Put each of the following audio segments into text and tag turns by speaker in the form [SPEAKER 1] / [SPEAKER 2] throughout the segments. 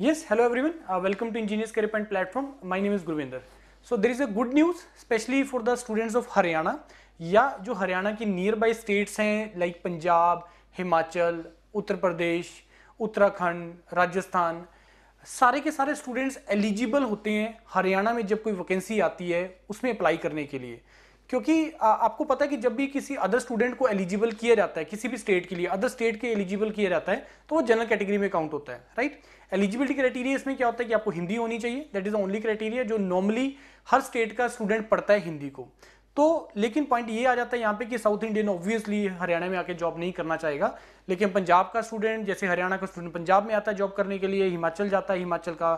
[SPEAKER 1] Yes, hello everyone. Uh, welcome to Engineers Career Point platform. My name is Gurvinder. So there is a good news, especially for the students of Haryana या जो हरियाणा की nearby states हैं like Punjab Himachal Uttar Pradesh Uttarakhand Rajasthan सारे के सारे students eligible होते हैं हरियाणा में जब कोई वैकेंसी आती है उसमें अप्लाई करने के लिए क्योंकि आ, आपको पता है कि जब भी किसी अदर स्टूडेंट को एलिजिबल किया जाता है किसी भी स्टेट के लिए अदर स्टेट के एलिजिबल किया जाता है तो वो जनरल कैटेगरी में काउंट होता है राइट एलिजिबिलिटी क्राइटेरिया इसमें क्या होता है कि आपको हिंदी होनी चाहिए that is the only criteria जो नॉर्मली हर स्टेट का स्टूडेंट पढ़ता है हिंदी को तो लेकिन पॉइंट ये आ जाता है यहाँ पे कि साउथ इंडियन ऑब्वियसली हरियाणा में आके जॉब नहीं करना चाहेगा लेकिन पंजाब का स्टूडेंट जैसे हरियाणा का स्टूडेंट पंजाब में आता है जॉब करने के लिए हिमाचल जाता है हिमाचल का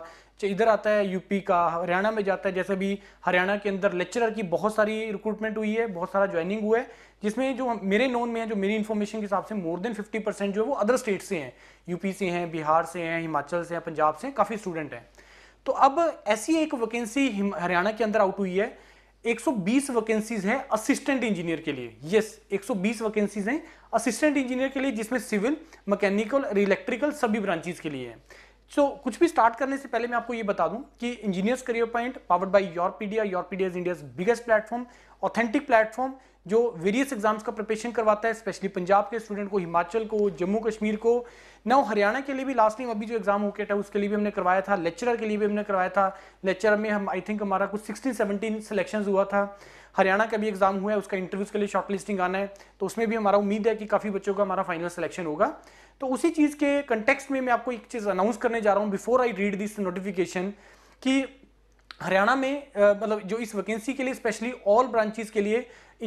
[SPEAKER 1] इधर आता है यूपी का हरियाणा में जाता है जैसे भी हरियाणा के अंदर लेक्चरर की बहुत सारी रिक्रूटमेंट हुई है बहुत सारा ज्वाइनिंग हुआ है जिसमें जो मेरे नोन में है जो मेरी इन्फॉर्मेशन के हिसाब से मोर देन फिफ्टी परसेंट जो है वो अदर स्टेट से हैं यूपी से हैं बिहार से हैं हिमाचल से हैं पंजाब से काफ़ी स्टूडेंट हैं तो अब ऐसी एक वैकेंसी हरियाणा के अंदर आउट हुई है 120 वैकेंसीज हैं असिस्टेंट इंजीनियर के लिए यस yes, 120 वैकेंसीज हैं असिस्टेंट इंजीनियर के लिए जिसमें सिविल मैकेनिकल और इलेक्ट्रिकल सभी ब्रांचेज के लिए है सो so, कुछ भी स्टार्ट करने से पहले मैं आपको ये बता दूं कि engineers career point powered by your pedia your pedia India's biggest platform authentic platform जो वेरियस एग्जाम्स का प्रिपरेशन करवाता है स्पेशली पंजाब के स्टूडेंट को हिमाचल को जम्मू कश्मीर को नौ हरियाणा के लिए भी लास्ट टाइम अभी जो एग्जाम गया था उसके लिए भी हमने करवाया था लेक्चरर के लिए भी हमने करवाया था लेक्चरर में हम आई थिंक हमारा कुछ सिक्सटीन सेवनटीन सिलेक्शन हुआ था हरियाणा का भी एग्जाम हुआ है उसका इंटरव्यूज के लिए शॉर्ट लिस्टिंग आना है तो उसमें भी हमारा उम्मीद है कि काफ़ी बच्चों का हमारा फाइनल सिलेक्शन होगा तो उसी चीज़ के कंटेक्स में मैं आपको एक चीज़ अनाउंस करने जा रहा हूं before I read this notification कि हरियाणा में मतलब जो इस वैकेंसी के लिए स्पेशली ऑल ब्रांचेस के लिए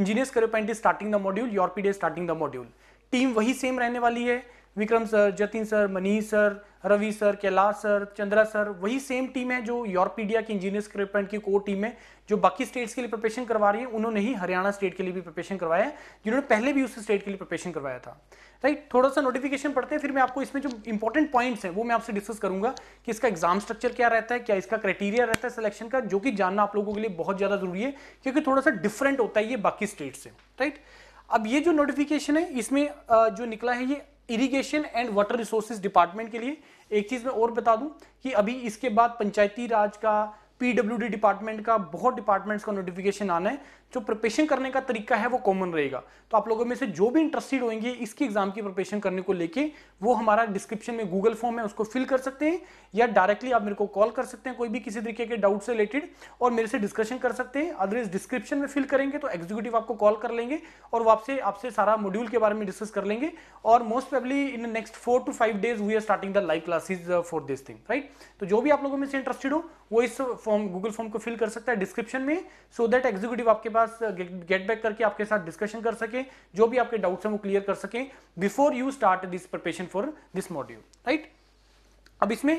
[SPEAKER 1] engineers career point is starting the module your pedia starting the module team वही सेम रहने वाली है Vikram sir Jatin sir Manish sir Ravi sir Kailash sir Chandra sir वही सेम टीम है जो यूरोपीडिया की इंजीनियर्स रिक्रूटमेंट की कोर टीम है जो बाकी स्टेट्स के लिए प्रिपरेशन करवा रही है उन्होंने ही हरियाणा स्टेट के लिए भी प्रिपरेशन करवाया है जिन्होंने पहले भी उस स्टेट के लिए प्रिपरेशन करवाया था राइट थोड़ा सा नोटिफिकेशन पढ़ते हैं फिर मैं आपको इसमें जो इंपॉर्टेंट पॉइंट्स हैं वो मैं आपसे डिस्कस करूंगा कि इसका एग्जाम स्ट्रक्चर क्या रहता है क्या इसका क्राइटेरिया रहता है सिलेक्शन का जो कि जानना आप लोगों के लिए बहुत ज़्यादा जरूरी है क्योंकि थोड़ा सा डिफरेंट होता है ये बाकी स्टेट से राइट अब ये जो नोटिफिकेशन है इसमें जो निकला है ये irrigation and water resources department के लिए एक चीज मैं और बता दूं कि अभी इसके बाद पंचायती राज का पीडब्ल्यूडी डिपार्टमेंट का बहुत डिपार्टमेंट्स का नोटिफिकेशन आना है जो प्रिपरेशन करने का तरीका है वो कॉमन रहेगा तो आप लोगों में से जो भी इंटरेस्टेड होंगे इसकी एग्जाम की प्रिपरेशन करने को लेके वो हमारा डिस्क्रिप्शन में गूगल फॉर्म है उसको फिल कर सकते हैं या डायरेक्टली आप मेरे को कॉल कर सकते हैं कोई भी किसी तरीके के डाउट से रिलेटेड और मेरे से डिस्कशन कर सकते हैं अदरवाइज डिस्क्रिप्शन में फिल करेंगे तो एग्जीक्यूटिव आपको कॉल कर लेंगे और वो आपसे आपसे सारा मॉड्यूल के बारे में डिस्कस कर लेंगे और most probably in next four to five days we are starting the live classes for this thing right तो जो भी आप लोगों में से इंटरेस्टेड हो वो इस फॉर्म फॉर्म गूगल फॉर्म को फिल कर सकता है डिस्क्रिप्शन में सो दैट एग्जीक्यूटिव आपके पास गेट uh, बैक करके आपके साथ डिस्कशन कर सके जो भी आपके डाउट्स हैं वो क्लियर कर सके before you start this preparation for this module right अब इसमें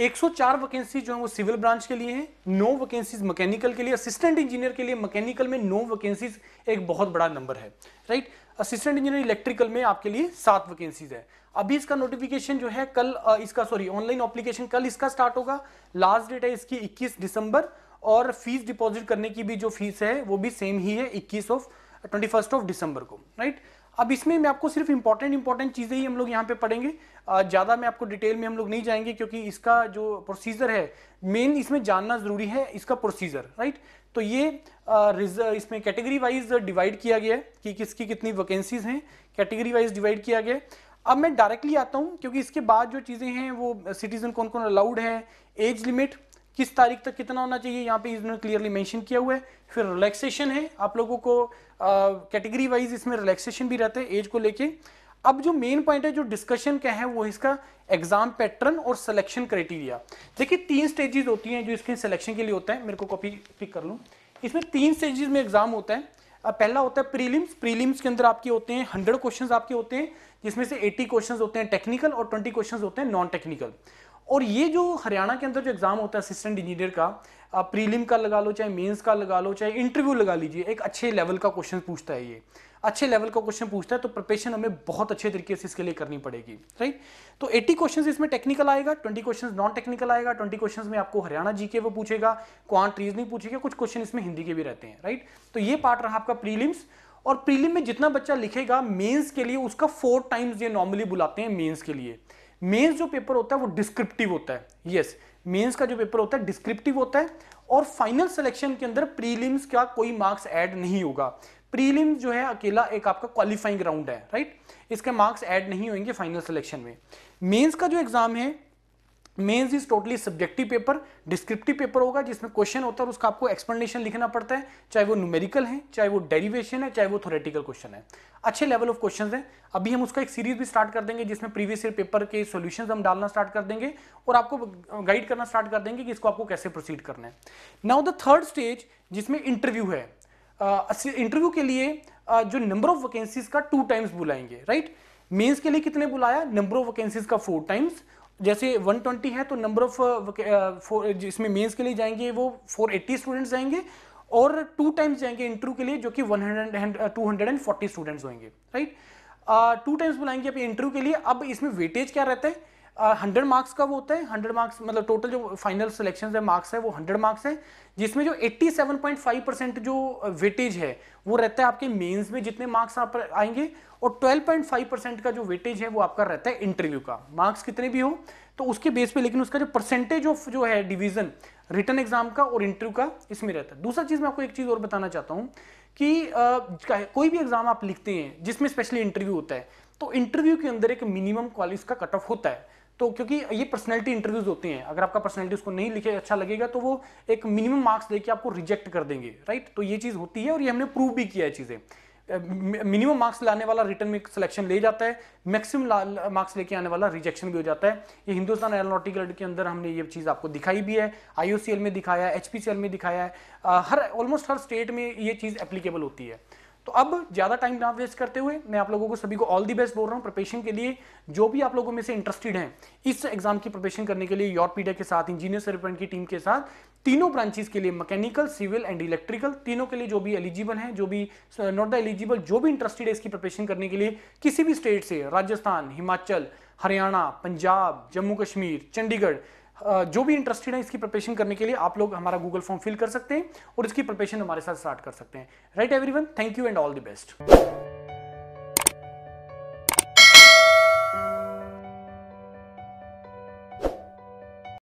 [SPEAKER 1] 104 वैकेंसी जो है वो सिविल ब्रांच के लिए है नो वैकेंसीज मैकेनिकल के लिए असिस्टेंट इंजीनियर के लिए मैकेनिकल में नो वैकेंसीज एक बहुत बड़ा नंबर है right right? Assistant engineer electrical में आपके लिए सात वैकेंसीज है अभी इसका नोटिफिकेशन जो है कल इसका सॉरी ऑनलाइन अप्लीकेशन कल इसका स्टार्ट होगा लास्ट डेट है इसकी 21 दिसंबर और फीस डिपॉजिट करने की भी जो फीस है वो भी सेम ही है 21 ऑफ 21 ऑफ दिसंबर को राइट अब इसमें मैं आपको सिर्फ इंपॉर्टेंट इंपॉर्टेंट चीज़ें ही हम लोग यहाँ पे पढ़ेंगे ज़्यादा मैं आपको डिटेल में हम लोग नहीं जाएंगे क्योंकि इसका जो प्रोसीजर है मेन इसमें जानना ज़रूरी है इसका प्रोसीजर राइट तो ये इसमें कैटेगरी वाइज डिवाइड किया गया है कि किसकी कितनी वैकेंसीज हैं कैटेगरी वाइज डिवाइड किया गया अब मैं डायरेक्टली आता हूँ क्योंकि इसके बाद जो चीज़ें हैं वो सिटीज़न कौन कौन अलाउड है एज लिमिट किस तारीख तक कितना होना चाहिए यहाँ पे इन्होंने क्लियरली मेंशन किया हुआ है फिर रिलैक्सेशन है आप लोगों को कैटेगरी वाइज इसमें रिलैक्सेशन भी रहता है एज को लेके अब जो मेन पॉइंट है जो डिस्कशन क्या है वो इसका एग्जाम पैटर्न और सिलेक्शन क्राइटेरिया देखिए तीन स्टेजेस होती हैं जो इसके सिलेक्शन के लिए होता है मेरे को कॉपी पिक कर लूँ इसमें तीन स्टेजेस में एग्जाम होता है पहला होता है प्रीलिम्स प्रीलिम्स के अंदर आपके होते हैं हंड्रेड क्वेश्चन आपके होते हैं जिसमें से एट्टी क्वेश्चन होते हैं टेक्निकल और ट्वेंटी क्वेश्चन होते हैं नॉन टेक्निकल और ये जो हरियाणा के अंदर जो एग्ज़ाम होता है असिस्टेंट इंजीनियर का आप प्रीलिम का लगा लो चाहे मेंस का लगा लो चाहे इंटरव्यू लगा लीजिए एक अच्छे लेवल का क्वेश्चन पूछता है ये अच्छे लेवल का क्वेश्चन पूछता है तो प्रिपरेशन हमें बहुत अच्छे तरीके से इसके लिए करनी पड़ेगी राइट तो 80 क्वेश्चंस इसमें टेक्निकल आएगा 20 क्वेश्चंस नॉन टेक्निकल आएगा 20 क्वेश्चंस में आपको हरियाणा जी के वो पूछेगा क्वांट रीजनिंग पूछेगा कुछ क्वेश्चन इसमें हिंदी के भी रहते हैं राइट तो ये पार्ट रहा आपका प्रीलिम्स और प्रीलिम में जितना बच्चा लिखेगा मेन्स के लिए उसका फोर टाइम्स ये नॉर्मली बुलाते हैं मेन्स के लिए मेंस जो पेपर होता है वो डिस्क्रिप्टिव होता है यस मेंस का जो पेपर होता है डिस्क्रिप्टिव होता है और फाइनल सिलेक्शन के अंदर प्रीलिम्स का कोई मार्क्स ऐड नहीं होगा प्रीलिम्स जो है अकेला एक आपका क्वालिफाइंग राउंड है राइट इसके मार्क्स ऐड नहीं होंगे फाइनल सिलेक्शन में मेंस का जो एग्जाम है mains is totally subjective paper descriptive paper होगा जिसमें क्वेश्चन होता है और उसका आपको एक्सप्लेनेशन लिखना पड़ता है चाहे वो न्यूमेरिकल है चाहे वो डेरिवेशन है चाहे वो थोरेटिकल क्वेश्चन है अच्छे लेवल ऑफ क्वेश्चन है अभी हम उसका एक सीरीज भी स्टार्ट कर देंगे जिसमें प्रीवियस ईयर पेपर के सोल्यूशन हम डालना स्टार्ट कर देंगे और आपको गाइड करना स्टार्ट कर देंगे कि इसको आपको कैसे प्रोसीड करना है नाउ द थर्ड स्टेज जिसमें इंटरव्यू है इंटरव्यू uh, के लिए uh, जो नंबर ऑफ वैकेंसीज का टू टाइम्स बुलाएंगे राइट right? मेंस के लिए कितने बुलाया नंबर ऑफ वैकेंसीज का फोर टाइम्स जैसे 120 है तो नंबर ऑफ इसमें मेंस के लिए जाएंगे वो 480 स्टूडेंट्स जाएंगे और टू टाइम्स जाएंगे इंटरव्यू के लिए जो कि 100 240 स्टूडेंट्स होंगे राइट टू टाइम्स बुलाएंगे अपने इंटरव्यू के लिए अब इसमें वेटेज क्या रहता है हंड्रेड मार्क्स का वो होता है हंड्रेड मार्क्स मतलब टोटल जो फाइनल सिलेक्शन है मार्क्स है वो हंड्रेड मार्क्स है जिसमें जो eighty seven point five percent जो वेटेज है वो रहता है आपके मेंस में जितने मार्क्स आप आएंगे और फाइव परसेंट का जो वेटेज है वो आपका रहता है इंटरव्यू का मार्क्स कितने भी हो तो उसके बेस पे लेकिन उसका जो परसेंटेज ऑफ जो है डिवीजन रिटर्न एग्जाम का और इंटरव्यू का इसमें रहता है दूसरा चीज मैं आपको एक चीज और बताना चाहता हूँ कि आ, कोई भी एग्जाम आप लिखते हैं जिसमें स्पेशली इंटरव्यू होता है तो इंटरव्यू के अंदर एक मिनिमम कॉलेज का कट ऑफ होता है तो क्योंकि ये पर्सनैलिटी इंटरव्यूज होते हैं अगर आपका पर्सनैलिटी उसको नहीं लिखे अच्छा लगेगा तो वो एक मिनिमम मार्क्स देके आपको रिजेक्ट कर देंगे राइट तो ये चीज़ होती है और ये हमने प्रूव भी किया है चीज़ें मिनिमम मार्क्स लाने वाला रिटर्न में सिलेक्शन ले जाता है मैक्सिमम मार्क्स लेके आने वाला रिजेक्शन भी हो जाता है ये हिंदुस्तान एरोनॉटिकल के अंदर हमने ये चीज़ आपको दिखाई भी है आईओसीएल में दिखाया है एचपीसीएल में दिखाया है हर ऑलमोस्ट हर स्टेट में ये चीज़ एप्लीकेबल होती है तो अब ज़्यादा टाइम ना वेस्ट करते हुए मैं आप लोगों को सभी को ऑल दी बेस्ट बोल रहा हूँ प्रिपरेशन के लिए जो भी आप लोगों में से इंटरेस्टेड हैं इस एग्जाम की प्रिपेशन करने के लिए योरपीडिया के साथ इंजीनियर सर्विपेंट की टीम के साथ तीनों ब्रांचेस के लिए मैकेनिकल सिविल एंड इलेक्ट्रिकल तीनों के लिए जो भी एलिजिबल हैं जो भी नॉट द एलिजिबल जो भी इंटरेस्टेड है इसकी प्रिपरेशन करने के लिए किसी भी स्टेट से राजस्थान हिमाचल हरियाणा पंजाब जम्मू कश्मीर चंडीगढ़ जो भी इंटरेस्टेड है इसकी प्रिपरेशन करने के लिए आप लोग हमारा गूगल फॉर्म फिल कर सकते हैं और इसकी प्रिपरेशन हमारे साथ स्टार्ट कर सकते हैं right everyone thank you and all the best